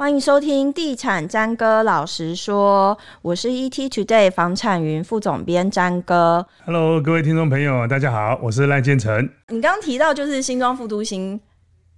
欢迎收听《地产詹哥老实说》，我是 ET Today 房产云副总编詹哥。Hello，各位听众朋友，大家好，我是赖建成。你刚提到就是新庄复都新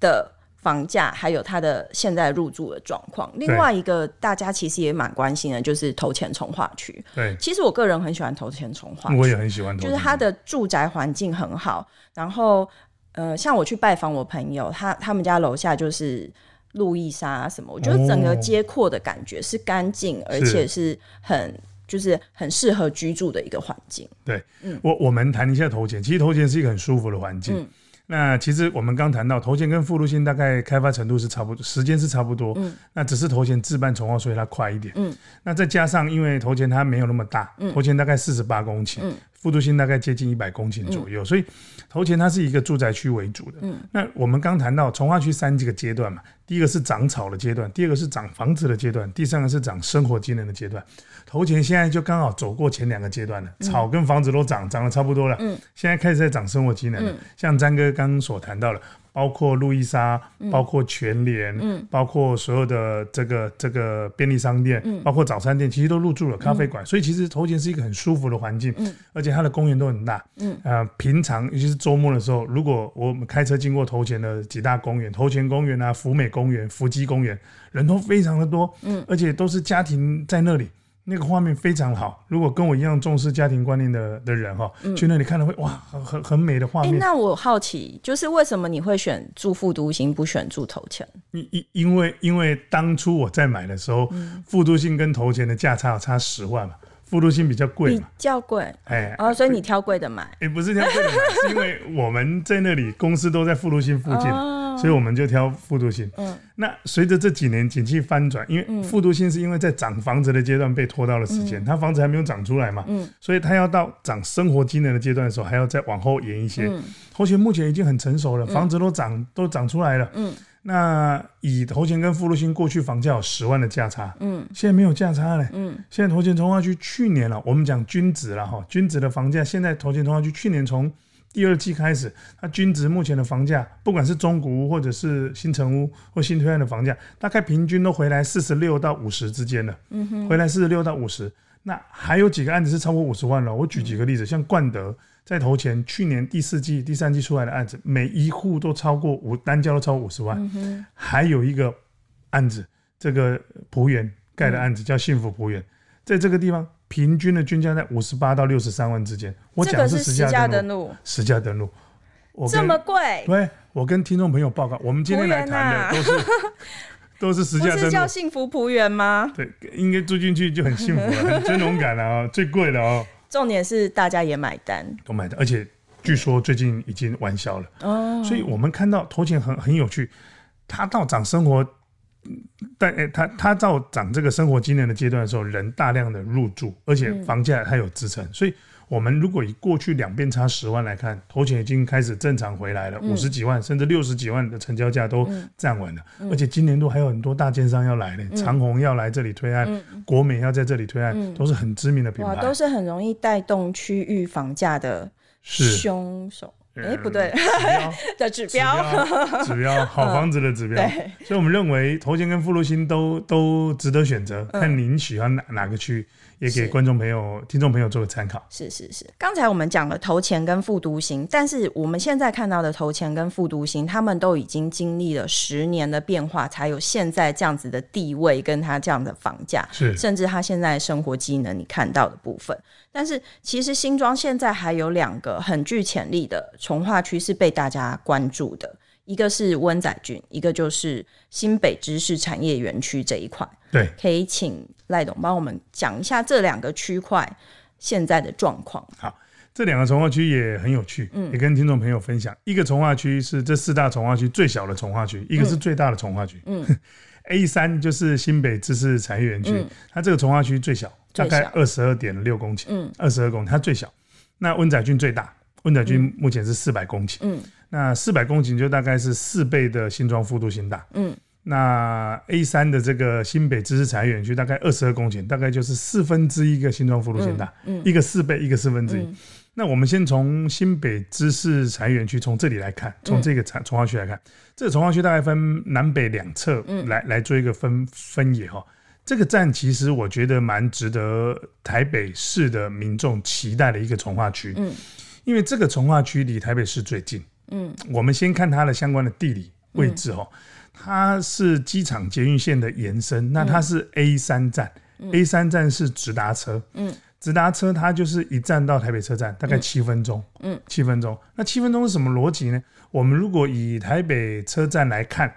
的房价，还有它的现在入住的状况。另外一个大家其实也蛮关心的，就是投钱从化区。对，其实我个人很喜欢投钱从化，我也很喜欢，就是它的住宅环境很好。然后，呃，像我去拜访我朋友，他他们家楼下就是。路易莎什么？我觉得整个街廓的感觉是干净，而且是很就是很适合居住的一个环境。对，嗯，我我们谈一下头前，其实头前是一个很舒服的环境。那其实我们刚谈到头前跟复路新大概开发程度是差不多，时间是差不多。嗯，那只是头前置办重号，所以它快一点。嗯，那再加上因为头前它没有那么大，头前大概四十八公顷。嗯。复读性大概接近一百公顷左右，所以头前它是一个住宅区为主的。嗯，那我们刚谈到从化区三个阶段嘛，第一个是长草的阶段，第二个是长房子的阶段，第三个是长生活机能的阶段。头前现在就刚好走过前两个阶段了，草跟房子都长，长得差不多了。嗯，现在开始在长生活机能了，像张哥刚刚所谈到的。包括路易莎，包括全联，包括所有的这个这个便利商店，包括早餐店，其实都入驻了咖啡馆，所以其实头前是一个很舒服的环境，而且它的公园都很大。嗯啊，平常尤其是周末的时候，如果我们开车经过头前的几大公园，头前公园啊、福美公园、福基公园，人都非常的多，嗯，而且都是家庭在那里。那个画面非常好，如果跟我一样重视家庭观念的的人哈，去那里看了会哇，很很美的画面。那我好奇，就是为什么你会选住复读新不选住头前？因因因为因为当初我在买的时候，复读新跟头前的价差差十万嘛，复读性比较贵嘛，比较贵。哎，哦，所以你挑贵的买？哎，不是挑贵的买，是因为我们在那里，公司都在复读性附近。所以我们就挑复读性。嗯，那随着这几年景气翻转，因为复读性是因为在涨房子的阶段被拖到了时间，它房子还没有涨出来嘛。嗯，所以它要到涨生活机能的阶段的时候，还要再往后延一些。嗯，头前目前已经很成熟了，房子都涨都涨出来了。嗯，那以头前跟复读性过去房价有十万的价差。嗯，现在没有价差嘞，嗯，现在头前通化区去年了，我们讲均值了哈，均值的房价现在头前通化区去年从第二季开始，那均值目前的房价，不管是中古屋或者是新城屋或新推案的房价，大概平均都回来四十六到五十之间的，嗯哼，回来四十六到五十。那还有几个案子是超过五十万了。我举几个例子，像冠德在投前去年第四季、第三季出来的案子，每一户都超过五，单价都超五十万。还有一个案子，这个博园盖的案子叫幸福博园，在这个地方。平均的均价在五十八到六十三万之间。我讲的是实价登录。实价登录，这么贵？对，我跟听众朋友报告，我们今天来谈的都是 都是实价登录。是叫幸福仆员吗？对，应该住进去就很幸福、了，很尊荣感了啊，最贵的啊。重点是大家也买单，都买单，而且据说最近已经玩笑了哦。所以我们看到投钱很很有趣，它到涨生活。但诶，他他照涨这个生活经验的阶段的时候，人大量的入住，而且房价它有支撑，所以我们如果以过去两边差十万来看，投钱已经开始正常回来了，五十几万甚至六十几万的成交价都站稳了，而且今年度还有很多大奸商要来呢，长虹要来这里推案，国美要在这里推案，都是很知名的品牌，都是很容易带动区域房价的凶手。哎，不对，的 指标，指标，好房子的指标。所以我们认为头前跟复读星都都值得选择，看您喜欢哪哪个区，也给观众朋友、听众朋友做个参考。是是是，刚才我们讲了头前跟复读型，但是我们现在看到的头前跟复读型，他们都已经经历了十年的变化，才有现在这样子的地位，跟他这样的房价，是，甚至他现在生活机能你看到的部分。但是其实新庄现在还有两个很具潜力的。从化区是被大家关注的，一个是温仔郡，一个就是新北知识产业园区这一块。对，可以请赖董帮我们讲一下这两个区块现在的状况。好，这两个从化区也很有趣，嗯，也跟听众朋友分享。一个从化区是这四大从化区最小的从化区，一个是最大的从化区。嗯，A 三就是新北知识产业园区，它这个从化区最小，大概二十二点六公顷，嗯，二十二公它最小。那温仔郡最大。温宅军目前是四百公顷，嗯，那四百公顷就大概是四倍的新庄幅都新大，嗯，那 A 三的这个新北知识业园区大概二十二公顷，大概就是四分之一个新庄幅都新大，嗯，一个四倍，一个四分之一。那我们先从新北知识业园区从这里来看，从这个从化区来看，这个从化区大概分南北两侧，嗯，来来做一个分分野哈。这个站其实我觉得蛮值得台北市的民众期待的一个从化区，嗯。因为这个从化区离台北市最近，嗯，我们先看它的相关的地理位置哦，它是机场捷运线的延伸，那它是 A 三站，A 三站是直达车，嗯，直达车它就是一站到台北车站，大概七分钟，嗯，七分钟，那七分钟是什么逻辑呢？我们如果以台北车站来看。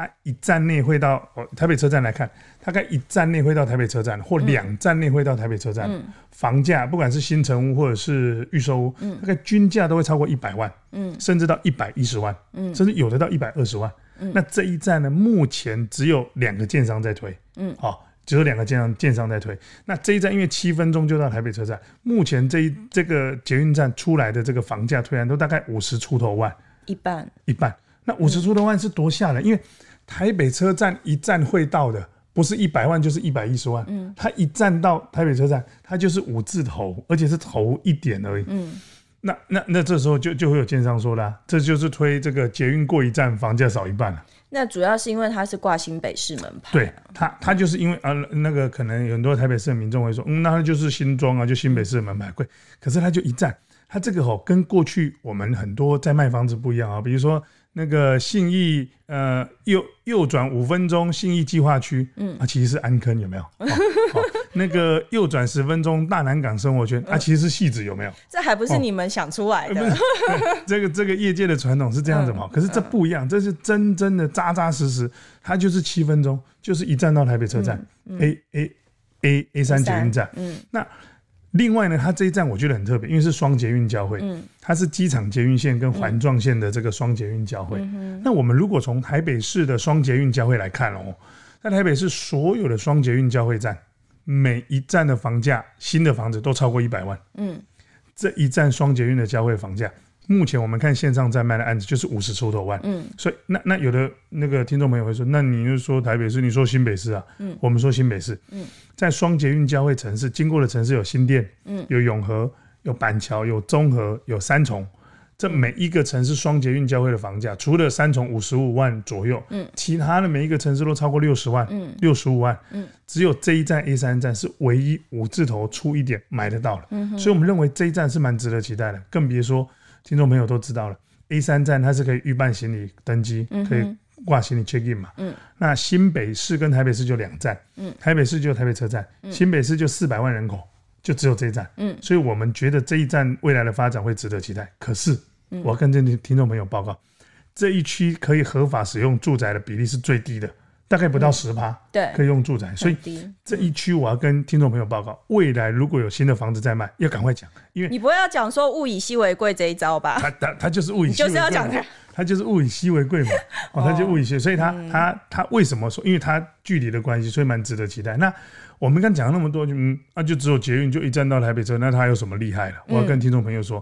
它一站内会到台北车站来看，大概一站内会到台北车站，或两站内会到台北车站。嗯，房价不管是新城屋或者是预售屋，嗯，大概均价都会超过一百万，嗯，甚至到一百一十万，嗯，甚至有的到一百二十万。嗯，那这一站呢，目前只有两个建商在推，嗯，好，只有两个建商建商在推。那这一站因为七分钟就到台北车站，目前这这个捷运站出来的这个房价推案都大概五十出头万，一半，一半。那五十出头万是多吓人，因为台北车站一站会到的，不是一百万就是一百一十万。嗯，它一站到台北车站，它就是五字头，而且是头一点而已。嗯，那那那这时候就就会有建商说了，这就是推这个捷运过一站，房价少一半了。那主要是因为它是挂新北市门牌。对它，它就是因为啊，那个可能很多台北市的民众会说，嗯，那它就是新庄啊，就新北市的门牌贵。可是它就一站，它这个吼跟过去我们很多在卖房子不一样啊，比如说。那个信义呃右右转五分钟，信义计划区，嗯，啊，其实是安坑有没有？那个右转十分钟，大南港生活圈，啊，其实是戏子有没有？这还不是你们想出来的，这个这个业界的传统是这样子嘛？可是这不一样，这是真真的扎扎实实，它就是七分钟，就是一站到台北车站 A A A A 三捷运站，嗯，那。另外呢，它这一站我觉得很特别，因为是双捷运交汇，它是机场捷运线跟环状线的这个双捷运交汇。那我们如果从台北市的双捷运交汇来看哦，在台北市所有的双捷运交汇站，每一站的房价，新的房子都超过一百万。嗯，这一站双捷运的交汇房价。目前我们看线上在卖的案子就是五十出头万，嗯，所以那那有的那个听众朋友会说，那你就说台北市，你说新北市啊，嗯，我们说新北市，嗯，在双捷运交汇城市经过的城市有新店，嗯，有永和，有板桥，有中和，有三重，这每一个城市双捷运交汇的房价，除了三重五十五万左右，嗯，其他的每一个城市都超过六十万，嗯，六十五万，嗯，只有这一站 A 三站是唯一五字头出一点买得到的，嗯，所以我们认为这一站是蛮值得期待的，更别说。听众朋友都知道了，A 三站它是可以预办行李登机，可以挂行李 check in 嘛。嗯，那新北市跟台北市就两站，嗯，台北市就台北车站，新北市就四百万人口，就只有这一站，嗯，所以我们觉得这一站未来的发展会值得期待。可是，我跟这听众朋友报告，这一区可以合法使用住宅的比例是最低的。大概不到十趴，对，可以用住宅，所以这一区我要跟听众朋友报告，未来如果有新的房子在卖，要赶快讲，因为你不会要讲说物以稀为贵这一招吧？他他他就是物以稀，就是要讲的，他就是物以稀为贵嘛，哦，他就物以稀，所以他他他为什么说？因为他距离的关系，所以蛮值得期待。那我们刚讲了那么多，就嗯，那就只有捷运就一站到台北车那他有什么厉害了？我要跟听众朋友说。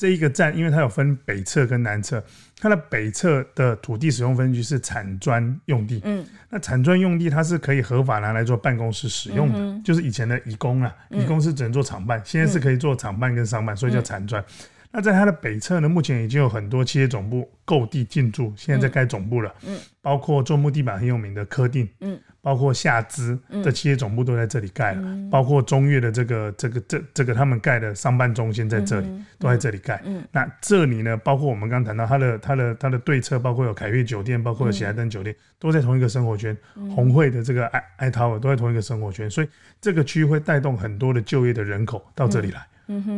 这一个站，因为它有分北侧跟南侧，它的北侧的土地使用分区是产砖用地，嗯，那产砖用地它是可以合法拿来做办公室使用的，就是以前的乙工啊，乙工是只能做厂办，现在是可以做厂办跟商办，所以叫产砖。那在它的北侧呢，目前已经有很多企业总部购地进驻，现在在盖总部了，嗯，包括做木地板很有名的柯定，包括夏资的企业总部都在这里盖了，包括中越的这个这个这这个他们盖的商办中心在这里，都在这里盖。那这里呢，包括我们刚谈到他的他的他的对策，包括有凯悦酒店，包括有喜来登酒店，都在同一个生活圈。红会的这个爱爱涛都在同一个生活圈，所以这个区域会带动很多的就业的人口到这里来。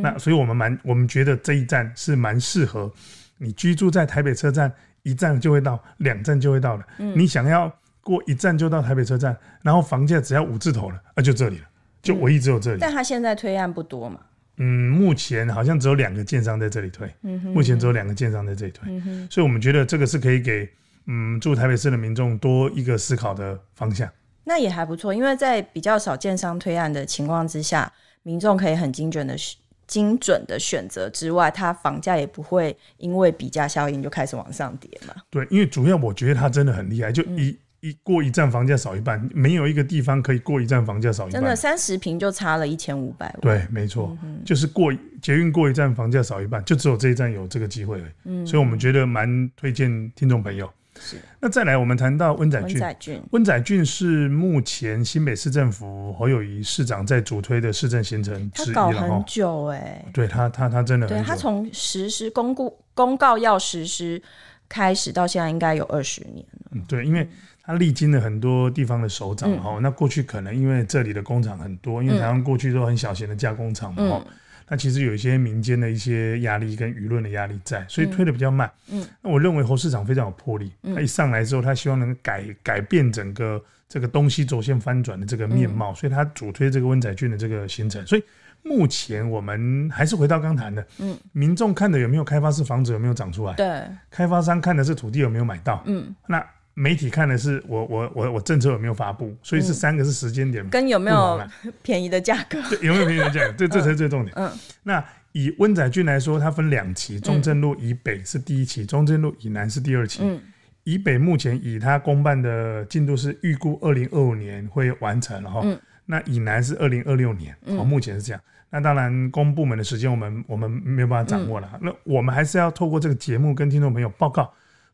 那所以我们蛮我们觉得这一站是蛮适合你居住在台北车站，一站就会到，两站就会到了。你想要。过一站就到台北车站，然后房价只要五字头了啊！就这里了，就唯一只有这里。但他现在推案不多嘛？嗯，目前好像只有两个建商在这里推。嗯哼。目前只有两个建商在这里推。嗯哼。所以我们觉得这个是可以给嗯住台北市的民众多一个思考的方向。那也还不错，因为在比较少建商推案的情况之下，民众可以很精准的精准的选择之外，它房价也不会因为比价效应就开始往上跌嘛？对，因为主要我觉得它真的很厉害，就一。一过一站，房价少一半，没有一个地方可以过一站，房价少一半。真的，三十平就差了一千五百万。对，没错，就是过捷运过一站，房价少一半，就只有这一站有这个机会。嗯，所以我们觉得蛮推荐听众朋友。是，那再来我们谈到温仔俊，温仔俊是目前新北市政府侯友谊市长在主推的市政行程，他搞很久哎，对他，他，他真的很。对他从实施公布公告要实施开始到现在，应该有二十年了。对，因为。他历经了很多地方的首长，吼，那过去可能因为这里的工厂很多，因为台湾过去都很小型的加工厂嘛，吼，那其实有一些民间的一些压力跟舆论的压力在，所以推的比较慢。嗯，那我认为侯市长非常有魄力，他一上来之后，他希望能改改变整个这个东西轴线翻转的这个面貌，所以他主推这个温仔郡的这个行程。所以目前我们还是回到刚谈的，嗯，民众看的有没有开发式房子有没有长出来，对，开发商看的是土地有没有买到，嗯，那。媒体看的是我我我我政策有没有发布，所以是三个是时间点，跟有没有便宜的价格。有没有便宜的价格？这这才是最重点。嗯，那以温仔俊来说，它分两期，中正路以北是第一期，中正路以南是第二期。嗯，以北目前以他公办的进度是预估二零二五年会完成，然嗯，那以南是二零二六年，好，目前是这样。那当然，公部门的时间我们我们没有办法掌握了。那我们还是要透过这个节目跟听众朋友报告。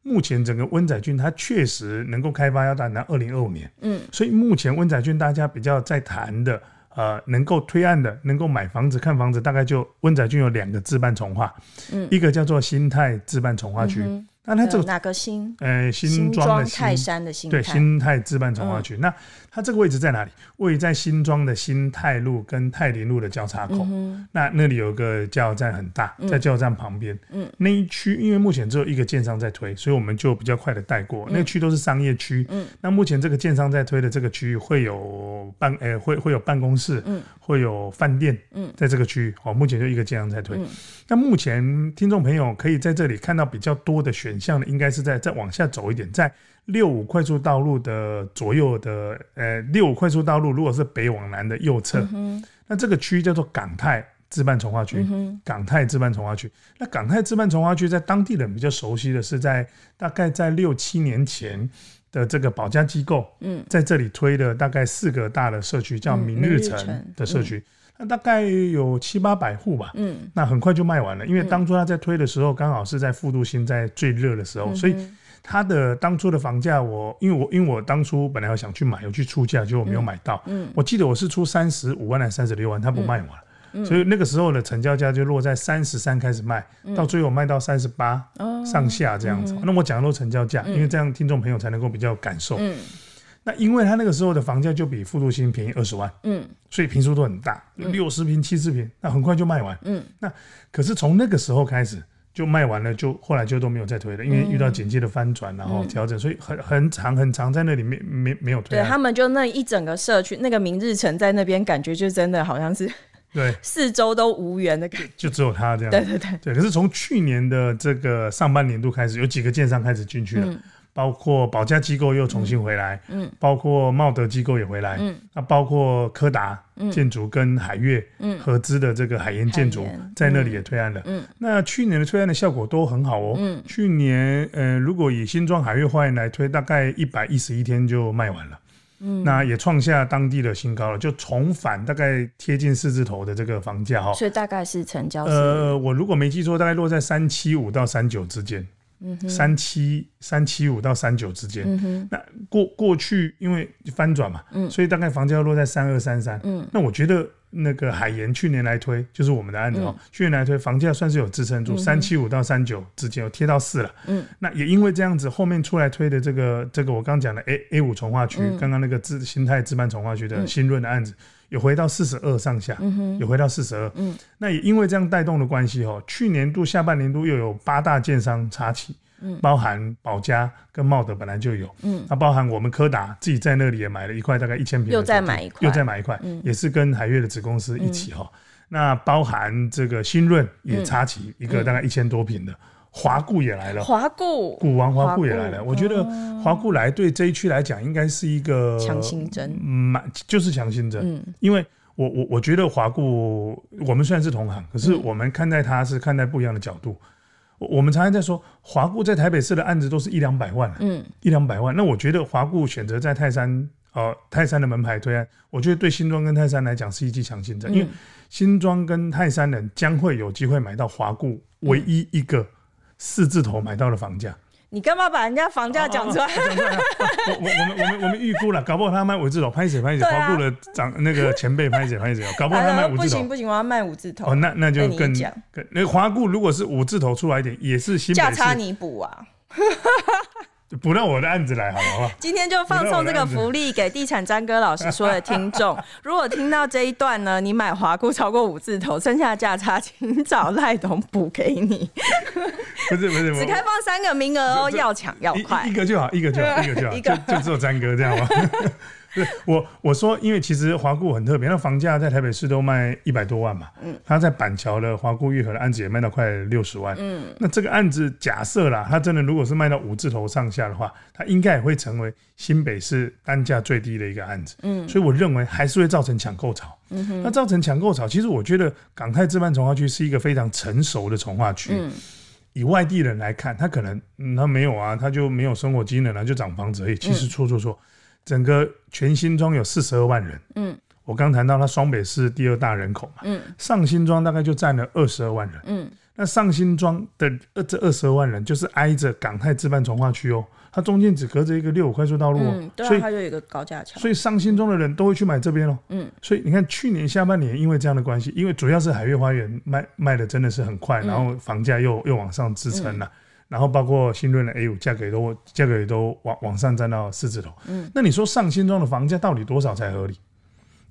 目前整个温仔郡，它确实能够开发要到二零二五年，嗯，所以目前温仔郡大家比较在谈的，呃，能够推案的，能够买房子看房子，大概就温仔郡有两个置办从化，嗯，一个叫做新泰置办从化区。那它这个哪个新？呃，新庄的新泰山的新对，新泰置办从化区。那它这个位置在哪里？位于在新庄的新泰路跟泰林路的交叉口。那那里有个加油站很大，在加油站旁边。嗯，那一区因为目前只有一个建商在推，所以我们就比较快的带过。那区都是商业区。嗯，那目前这个建商在推的这个区域会有办，呃，会会有办公室，嗯，会有饭店，嗯，在这个区域哦，目前就一个建商在推。那目前听众朋友可以在这里看到比较多的选。像呢，应该是在再往下走一点，在六五快速道路的左右的呃六五快速道路如果是北往南的右侧，那这个区叫做港泰置办从化区，港泰置办从化区。那港泰置办从化区，在当地人比较熟悉的是在大概在六七年前的这个保家机构，在这里推了大概四个大的社区，叫明日城的社区。那大概有七八百户吧，嗯，那很快就卖完了，因为当初他在推的时候，刚好是在富都新在最热的时候，所以它的当初的房价，我因为我因为我当初本来要想去买，有去出价，结果没有买到，嗯，我记得我是出三十五万还是三十六万，他不卖我，嗯，所以那个时候的成交价就落在三十三开始卖，到最后卖到三十八上下这样子，那我讲都成交价，因为这样听众朋友才能够比较感受，那因为他那个时候的房价就比富都新便宜二十万，嗯，所以坪数都很大，六十平、七十平，那很快就卖完，嗯。那可是从那个时候开始就卖完了，就后来就都没有再推了，因为遇到景气的翻转，然后调整，所以很很长很长在那里面没没有推。对他们就那一整个社区，那个明日城在那边，感觉就真的好像是对 四周都无缘的感觉，就只有他这样。对对对，对。可是从去年的这个上半年度开始，有几个建商开始进去了。包括保价机构又重新回来，嗯，包括茂德机构也回来，嗯，那包括柯达建筑跟海悦嗯合资的这个海盐建筑在那里也推案了，嗯，那去年的推案的效果都很好哦，嗯，去年呃如果以新庄海悦花园来推，大概一百一十一天就卖完了，嗯，那也创下当地的新高了，就重返大概贴近四字头的这个房价哈，所以大概是成交呃我如果没记错，大概落在三七五到三九之间。三七三七五到三九之间，那过过去因为翻转嘛，所以大概房价要落在三二三三。那我觉得那个海盐去年来推就是我们的案子哦，去年来推房价算是有支撑住三七五到三九之间，有贴到四了。嗯，那也因为这样子后面出来推的这个这个我刚讲的 A A 五从化区，刚刚那个资新泰自办从化区的新润的案子。有回到四十二上下，嗯回到四十二，那也因为这样带动的关系哈，去年度下半年度又有八大建商插旗，嗯，包含保家跟茂德本来就有，嗯，那包含我们柯达自己在那里也买了一块大概一千平，又再买一块，又再买一块，嗯，也是跟海悦的子公司一起哈，那包含这个新润也插旗一个大概一千多平的。华固也来了，华固古玩华固也来了。我觉得华固来对这一区来讲，应该是一个强心针，嗯，就是强心针。嗯，因为我我我觉得华固，我们虽然是同行，可是我们看待他是看待不一样的角度。我我们常常在说，华固在台北市的案子都是一两百万，嗯，一两百万。那我觉得华固选择在泰山，呃，泰山的门牌推案，我觉得对新庄跟泰山来讲是一剂强心针，因为新庄跟泰山人将会有机会买到华固唯一一个。四字头买到了房价，你干嘛把人家房价讲出来？我我们我们我们预估了，搞不好他卖五字头，拍死拍死跑步的长那个前辈拍死拍死，搞不好他卖五字头。不行不行，我要卖五字头。哦，那那就更……那华固如果是五字头出来一点，也是新价差你补啊。补到我的案子来好了。今天就放送这个福利给地产詹哥老师说的听众。如果听到这一段呢，你买华固超过五字头，剩下价差请找赖董补给你。不 是不是，只开放三个名额哦，要抢要快，一个就好，一个就好，一个就好，就就做詹哥这样吗？我我说，因为其实华固很特别，那房价在台北市都卖一百多万嘛，嗯，他在板桥的华固御河的案子也卖到快六十万，嗯，那这个案子假设啦，他真的如果是卖到五字头上下的话，他应该也会成为新北市单价最低的一个案子，嗯，所以我认为还是会造成抢购潮，嗯哼，那造成抢购潮，其实我觉得港泰置办从化区是一个非常成熟的从化区，以外地人来看，他可能他没有啊，他就没有生活机能了，就涨房子而已，其实错错错。整个全新庄有四十二万人，嗯，我刚谈到它双北是第二大人口嘛，嗯，上新庄大概就占了二十二万人，嗯，那上新庄的二这二十二万人就是挨着港泰置办从化区哦，它中间只隔着一个六五快速道路，嗯，对，所以它就有一个高架桥，所以上新庄的人都会去买这边哦。嗯，所以你看去年下半年因为这样的关系，因为主要是海月花园卖卖的真的是很快，然后房价又又往上支撑了。然后包括新润的 A 五价格也都价格也都往往上占到四字头，那你说上新庄的房价到底多少才合理？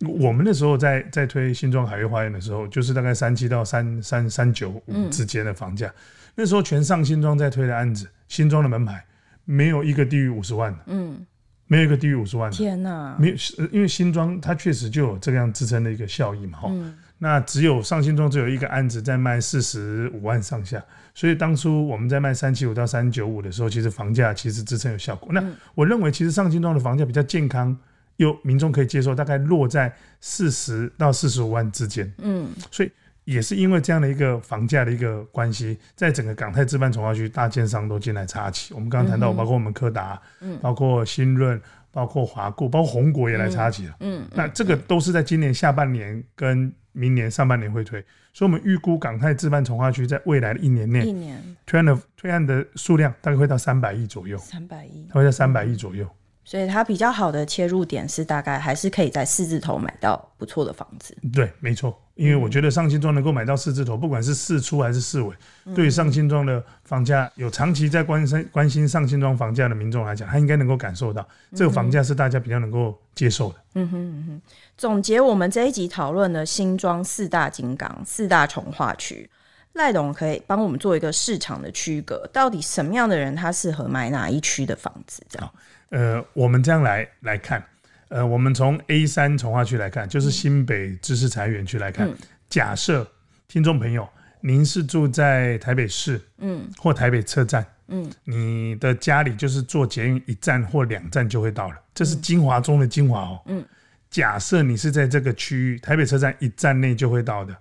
我们那时候在在推新庄海悦花园的时候，就是大概三七到三三三九五之间的房价。那时候全上新庄在推的案子，新庄的门牌没有一个低于五十万的，嗯，没有一个低于五十万的。天哪，没有，因为新庄它确实就有这个样支撑的一个效益嘛，哈。那只有上新庄只有一个案子在卖四十五万上下，所以当初我们在卖三七五到三九五的时候，其实房价其实支撑有效果。那我认为，其实上新庄的房价比较健康，又民众可以接受，大概落在四十到四十五万之间。嗯，所以也是因为这样的一个房价的一个关系，在整个港泰置办从化区大建商都进来插旗。我们刚刚谈到，包括我们柯达，嗯，包括新润，包括华固，包括红果也来插旗了。嗯，那这个都是在今年下半年跟明年上半年会推，所以我们预估港泰置办从化区在未来的一年内，一年推案的推案的数量大概会到三百亿左右，三百亿，它会在三百亿左右。所以它比较好的切入点是，大概还是可以在四字头买到不错的房子。对，没错，因为我觉得上新庄能够买到四字头，不管是四出还是四尾，对于上新庄的房价，有长期在关心关心上新庄房价的民众来讲，他应该能够感受到这个房价是大家比较能够接受的。嗯哼嗯哼。总结我们这一集讨论的新庄四大金刚、四大重化区，赖董可以帮我们做一个市场的区隔，到底什么样的人他适合买哪一区的房子？这样。呃，我们这样来来看，呃，我们从 A 三从化区来看，就是新北知识财园区来看。假设听众朋友，您是住在台北市，嗯，或台北车站，嗯，你的家里就是坐捷运一站或两站就会到了，这是精华中的精华哦。嗯，假设你是在这个区域，台北车站一站内就会到的，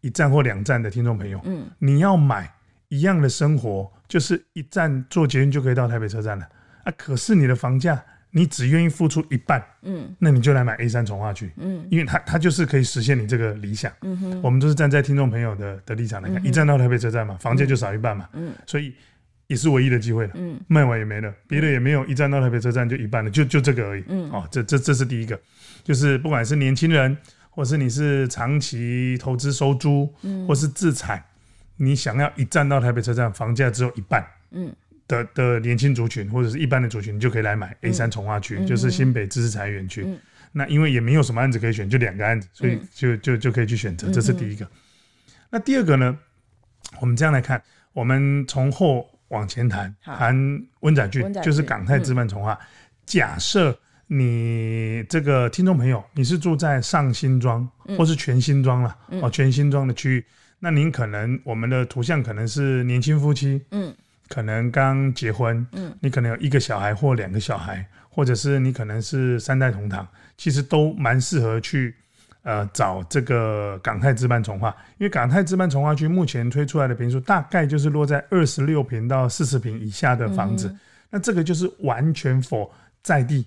一站或两站的听众朋友，嗯，你要买一样的生活，就是一站坐捷运就可以到台北车站了。啊！可是你的房价，你只愿意付出一半，嗯，那你就来买 A 三重化区，嗯，因为它它就是可以实现你这个理想，嗯哼，我们都是站在听众朋友的的立场来看，一站到台北车站嘛，房价就少一半嘛，嗯，所以也是唯一的机会了，嗯，卖完也没了，别的也没有，一站到台北车站就一半了，就就这个而已，嗯，哦，这这这是第一个，就是不管是年轻人，或是你是长期投资收租，嗯，或是自产，你想要一站到台北车站，房价只有一半，嗯。的的年轻族群或者是一般的族群，你就可以来买 A 三从化区，就是新北知识产业园区。那因为也没有什么案子可以选，就两个案子，所以就就就可以去选择。这是第一个。那第二个呢？我们这样来看，我们从后往前谈，谈温宅俊，就是港泰资本从化。假设你这个听众朋友，你是住在上新庄或是全新庄了哦，全新庄的区域，那您可能我们的图像可能是年轻夫妻，嗯。可能刚结婚，嗯，你可能有一个小孩或两个小孩，或者是你可能是三代同堂，其实都蛮适合去，呃，找这个港泰置办从化，因为港泰置办从化区目前推出来的平数大概就是落在二十六平到四十平以下的房子，那这个就是完全否在地。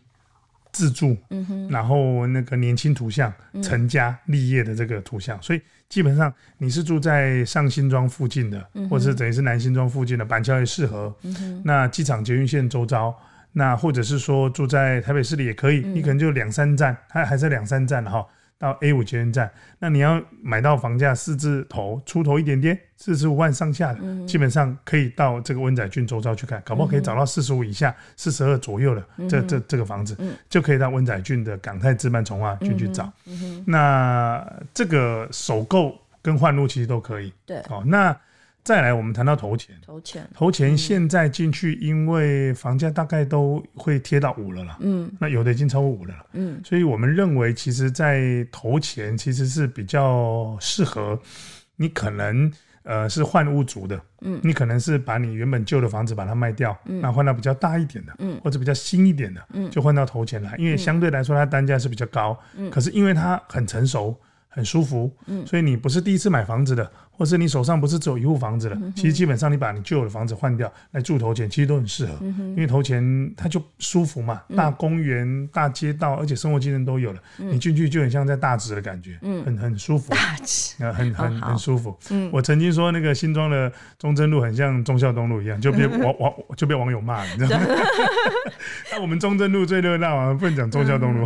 自住，嗯哼，然后那个年轻图像成家立业的这个图像，所以基本上你是住在上新庄附近的，或者是等于是南新庄附近的板桥也适合，那机场捷运线周遭，那或者是说住在台北市里也可以，你可能就两三站，还还是两三站哈。到 A 五捷运站，那你要买到房价四字头出头一点点，四十五万上下的，基本上可以到这个温仔郡周遭去看，搞不好可以找到四十五以下、四十二左右的这这这个房子，就可以到温仔郡的港泰置办崇化区去找。那这个首购跟换入其实都可以。对，哦，那。再来，我们谈到投钱，投钱，投钱，现在进去，因为房价大概都会贴到五了啦，嗯，那有的已经超过五了啦，嗯，所以我们认为，其实，在投钱其实是比较适合你可能，呃，是换屋族的，嗯，你可能是把你原本旧的房子把它卖掉，嗯，那换到比较大一点的，嗯，或者比较新一点的，嗯，就换到投钱了，因为相对来说它单价是比较高，嗯，可是因为它很成熟，很舒服，嗯，所以你不是第一次买房子的。或是你手上不是只有一户房子了？其实基本上你把你旧的房子换掉来住头前，其实都很适合，因为头前它就舒服嘛，大公园、大街道，而且生活机能都有了，你进去就很像在大直的感觉，很很舒服。大直很很很舒服。我曾经说那个新庄的中正路很像忠孝东路一样，就被网网就被网友骂，你知道吗？那我们中正路最热闹，不能讲忠孝东路。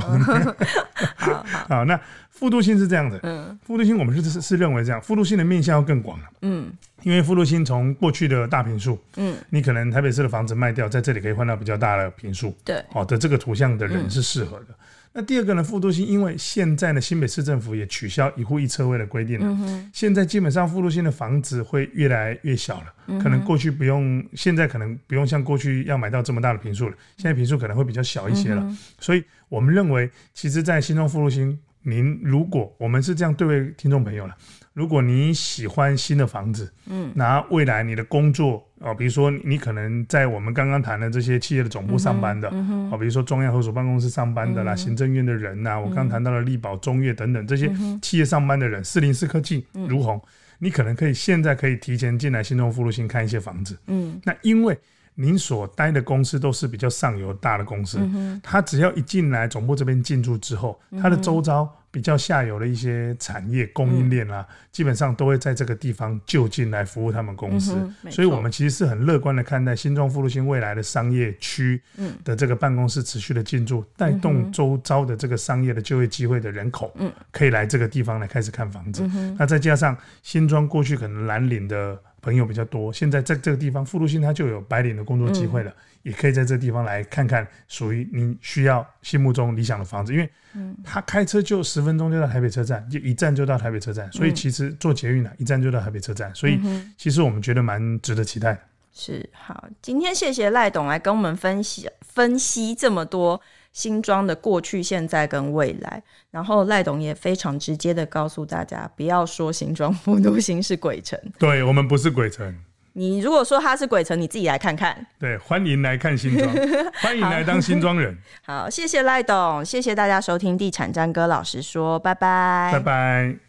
好，好，好。那复读性是这样的，嗯，复读性我们是是是认为这样，复读性的面向。更广了，嗯，因为富禄星从过去的大平数，嗯，你可能台北市的房子卖掉，在这里可以换到比较大的平数，对，好的这个图像的人是适合的。那第二个呢，富都新，因为现在呢，新北市政府也取消一户一车位的规定了，现在基本上富禄星的房子会越来越小了，可能过去不用，现在可能不用像过去要买到这么大的平数了，现在平数可能会比较小一些了。所以我们认为，其实，在新中富禄星，您如果我们是这样对位听众朋友了。如果你喜欢新的房子，嗯，那未来你的工作啊，比如说你可能在我们刚刚谈的这些企业的总部上班的，啊，比如说中央合作办公室上班的啦，行政院的人呐，我刚谈到了力宝、中越等等这些企业上班的人，四零四科技、如虹，你可能可以现在可以提前进来新中富路新看一些房子，嗯，那因为。您所待的公司都是比较上游大的公司，他只要一进来总部这边进驻之后，他的周遭比较下游的一些产业供应链啊，基本上都会在这个地方就近来服务他们公司。所以，我们其实是很乐观的看待新庄富路新未来的商业区的这个办公室持续的进驻，带动周遭的这个商业的就业机会的人口，可以来这个地方来开始看房子。那再加上新庄过去可能蓝领的。朋友比较多，现在在这个地方，复录新它就有白领的工作机会了，也可以在这个地方来看看属于你需要心目中理想的房子，因为他开车就十分钟就到台北车站，就一站就到台北车站，所以其实坐捷运的一站就到台北车站，所以其实我们觉得蛮值得期待。是好，今天谢谢赖董来跟我们分析分析这么多。新庄的过去、现在跟未来，然后赖董也非常直接的告诉大家，不要说新庄 复都新是鬼城，对我们不是鬼城。你如果说他是鬼城，你自己来看看。对，欢迎来看新庄，欢迎来当新庄人。好，谢谢赖董，谢谢大家收听《地产詹哥老实说，拜拜，拜拜。